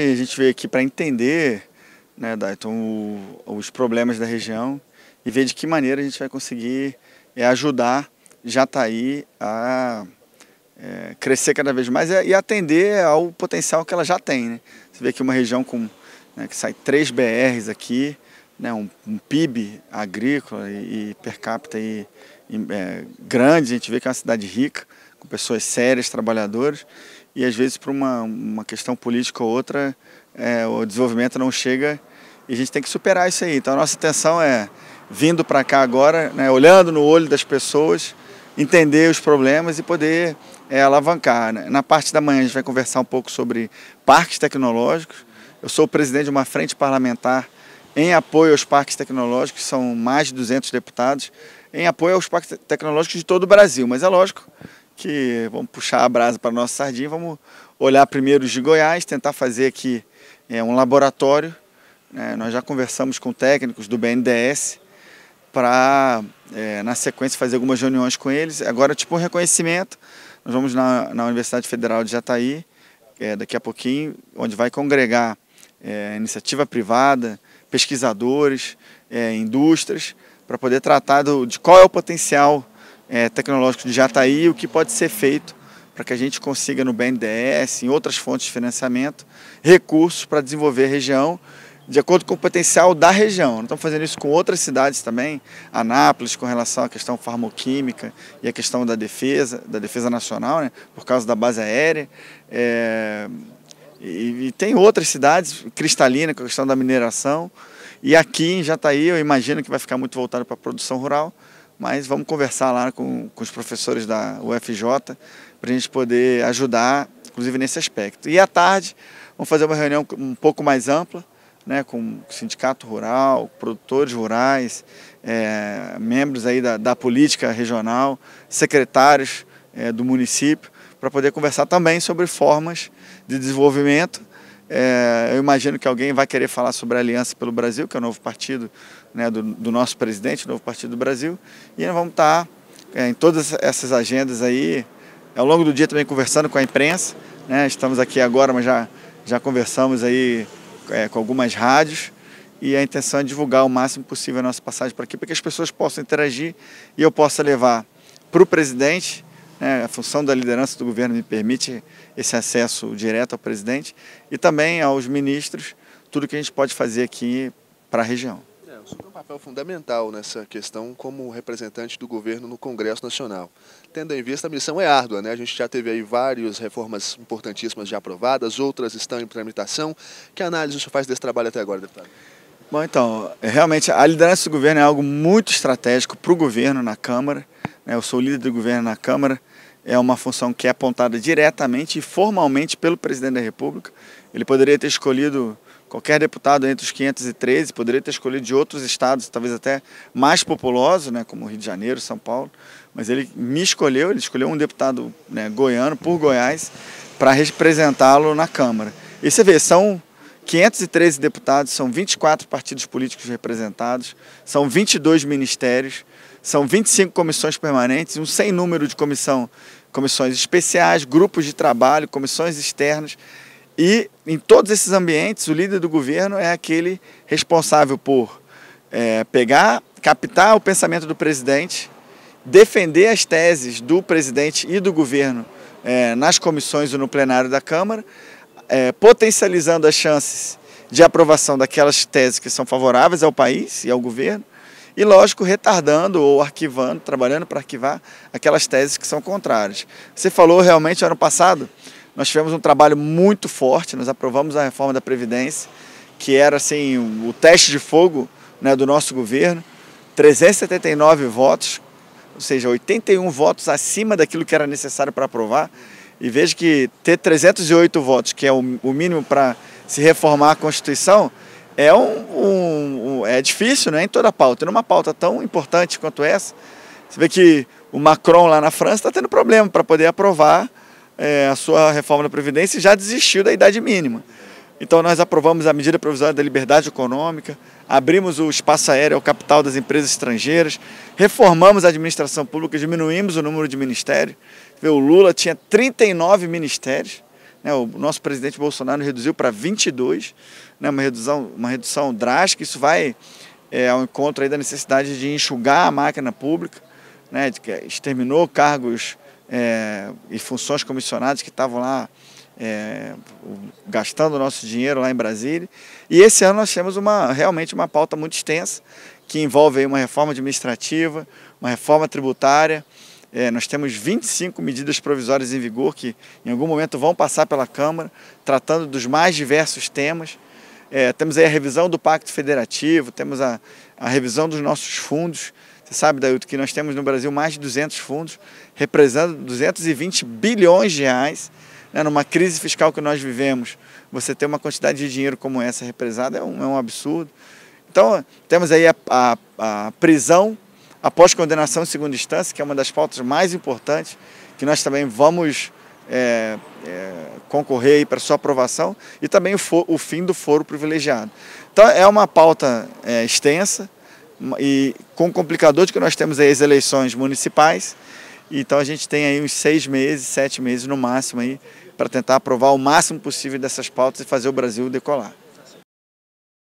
a gente veio aqui para entender, né, Dayton, então, o, os problemas da região e ver de que maneira a gente vai conseguir é, ajudar Jataí tá a é, crescer cada vez mais e atender ao potencial que ela já tem. Né? Você vê aqui uma região com, né, que sai três BRs aqui, né, um, um, PIB agrícola e, e per capita e, e, é, grande, a gente vê que é uma cidade rica, com pessoas sérias, trabalhadoras e às vezes por uma, uma questão política ou outra é, o desenvolvimento não chega e a gente tem que superar isso aí. Então a nossa intenção é, vindo para cá agora, né, olhando no olho das pessoas, entender os problemas e poder é, alavancar. Né? Na parte da manhã a gente vai conversar um pouco sobre parques tecnológicos. Eu sou o presidente de uma frente parlamentar em apoio aos parques tecnológicos, são mais de 200 deputados, em apoio aos parques tecnológicos de todo o Brasil. Mas é lógico, que vamos puxar a brasa para a nossa sardinha, vamos olhar primeiro os de Goiás, tentar fazer aqui é, um laboratório. Né? nós já conversamos com técnicos do BNDES para, é, na sequência, fazer algumas reuniões com eles. Agora, tipo um reconhecimento, nós vamos na, na Universidade Federal de Jataí, é, daqui a pouquinho, onde vai congregar é, iniciativa privada, pesquisadores, é, indústrias, para poder tratar do, de qual é o potencial é, tecnológico de Jataí, o que pode ser feito para que a gente consiga no BNDES, em outras fontes de financiamento, recursos para desenvolver a região de acordo com o potencial da região. Nós estamos fazendo isso com outras cidades também, Anápolis, com relação à questão farmoquímica e a questão da defesa, da defesa nacional, né, por causa da base aérea. É, e, e, tem outras cidades, Cristalina, com a questão da mineração. E aqui em Jataí, eu imagino que vai ficar muito voltado para a produção rural, mas vamos conversar lá com, com os professores da UFJ para a gente poder ajudar, inclusive nesse aspecto. E à tarde, vamos fazer uma reunião um pouco mais ampla, né, com sindicato rural, produtores rurais, é, membros aí da, da, política regional, secretários é, do município, para poder conversar também sobre formas de desenvolvimento é, eu imagino que alguém vai querer falar sobre a Aliança pelo Brasil, que é o novo partido né, do, do, nosso presidente, o novo partido do Brasil. E nós vamos estar tá, é, em todas essas agendas aí, ao longo do dia também conversando com a imprensa. Né, estamos aqui agora, mas já, já conversamos aí é, com algumas rádios. E a intenção é divulgar o máximo possível a nossa passagem para aqui, para que as pessoas possam interagir e eu possa levar para o presidente né? A função da liderança do governo me permite esse acesso direto ao presidente e também aos ministros, tudo que a gente pode fazer aqui para a região. É, o senhor tem um papel fundamental nessa questão como representante do governo no Congresso Nacional. Tendo em vista, a missão é árdua, né? A gente já teve aí várias reformas importantíssimas já aprovadas, outras estão em tramitação. Que análise o senhor faz desse trabalho até agora, deputado? Bom, então, realmente a liderança do governo é algo muito estratégico para o governo na Câmara. Né? eu sou líder do governo na Câmara, é uma função que é apontada diretamente e formalmente pelo presidente da República. Ele poderia ter escolhido qualquer deputado entre os 513, poderia ter escolhido de outros estados, talvez até mais populosos, né, como Rio de Janeiro, São Paulo, mas ele me escolheu, ele escolheu um deputado né, goiano, por Goiás, para representá-lo na Câmara. E você vê, são 513 deputados, são 24 partidos políticos representados, são 22 ministérios, são 25 comissões permanentes, um sem número de comissão, comissões especiais, grupos de trabalho, comissões externas. E em todos esses ambientes, o líder do governo é aquele responsável por é, pegar, captar o pensamento do presidente, defender as teses do presidente e do governo é, nas comissões ou no plenário da Câmara, é, potencializando as chances de aprovação daquelas teses que são favoráveis ao país e ao governo, e, lógico, retardando ou arquivando, trabalhando para arquivar aquelas teses que são contrárias. Você falou realmente ano passado, nós tivemos um trabalho muito forte, nós aprovamos a reforma da Previdência, que era assim, o teste de fogo né, do nosso governo, 379 votos, ou seja, 81 votos acima daquilo que era necessário para aprovar. E veja que ter 308 votos, que é o mínimo para se reformar a Constituição, é um, um, é difícil, né? Em toda pauta, numa pauta tão importante quanto essa, você vê que o Macron lá na França está tendo problema para poder aprovar é, a sua reforma da previdência e já desistiu da idade mínima. Então nós aprovamos a medida provisória da liberdade econômica, abrimos o espaço aéreo ao capital das empresas estrangeiras, reformamos a administração pública, diminuímos o número de ministérios. O Lula tinha 39 ministérios, né, o nosso presidente Bolsonaro reduziu para 22, né, uma, redução, uma redução drástica. Isso vai é, ao encontro aí da necessidade de enxugar a máquina pública, né, de, exterminou cargos é, e funções comissionadas que estavam lá é, gastando o nosso dinheiro lá em Brasília. E esse ano nós temos uma, realmente uma pauta muito extensa, que envolve uma reforma administrativa, uma reforma tributária, é, nós temos 25 medidas provisórias em vigor que, em algum momento, vão passar pela Câmara, tratando dos mais diversos temas. É, temos aí a revisão do Pacto Federativo, temos a, a revisão dos nossos fundos. Você sabe, Dailton, que nós temos no Brasil mais de 200 fundos, representando 220 bilhões de reais. Né, numa crise fiscal que nós vivemos, você ter uma quantidade de dinheiro como essa represada é um, é um absurdo. Então, temos aí a, a, a prisão após condenação em segunda instância, que é uma das pautas mais importantes, que nós também vamos é, é, concorrer para sua aprovação, e também o, for, o, fim do foro privilegiado. Então é uma pauta é, extensa e com o complicador de que nós temos aí as eleições municipais, então a gente tem aí uns seis meses, sete meses no máximo aí, para tentar aprovar o máximo possível dessas pautas e fazer o Brasil decolar.